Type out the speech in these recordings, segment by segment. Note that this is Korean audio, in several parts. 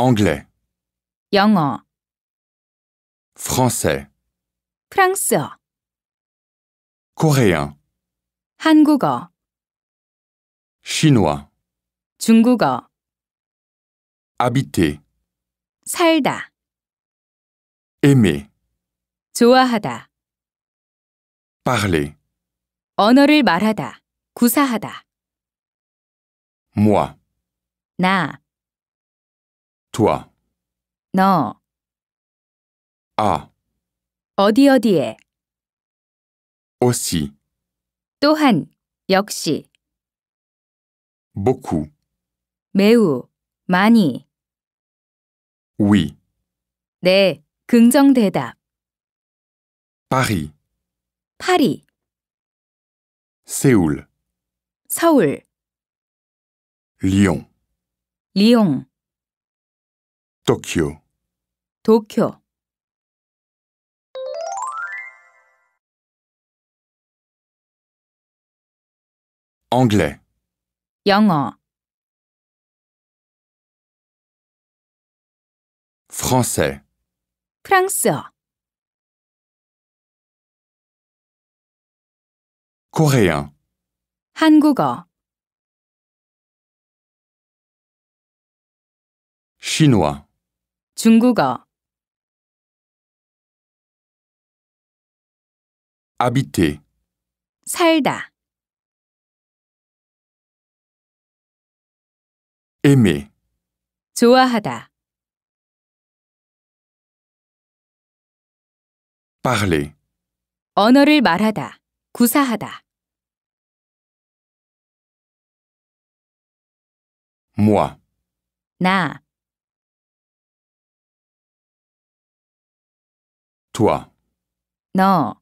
anglais 영어 français 프랑스어 coréen 한국어 chinois 중국어 habiter 살다 aimer 좋아하다 parler 언어를 말하다 구사하다 moi 나 좋아. 너 아, 어디 어디에 aussi, 또한 역시 beaucoup, 매우 많이 oui, 네 긍정 대답 Paris, 파리 Séoul, 서울, Lyon. 리옹 도쿄 도쿄 anglais 영어 français 프랑스어 coréen 한국어 chinois 중국어 habiter, 살다 aimer, 좋아하다 parler, 언어를 말하다 구사하다 moi. 나 좋아. 너,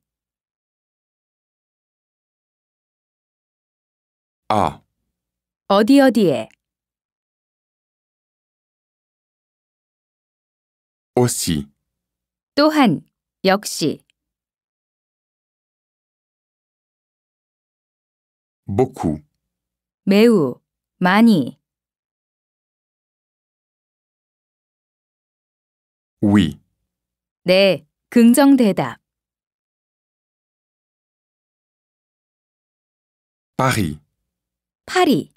아, 어디 어디에, aussi. 또한, 역시, Beaucoup. 매우, 많이, Oui. 네, 긍정 대답 Paris, 파리,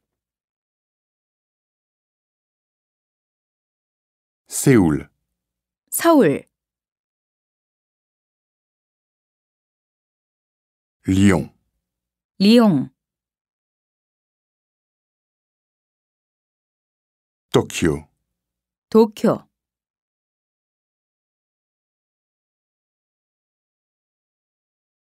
Séoul, 서울, Lyon, 리옹, Tokyo. 도쿄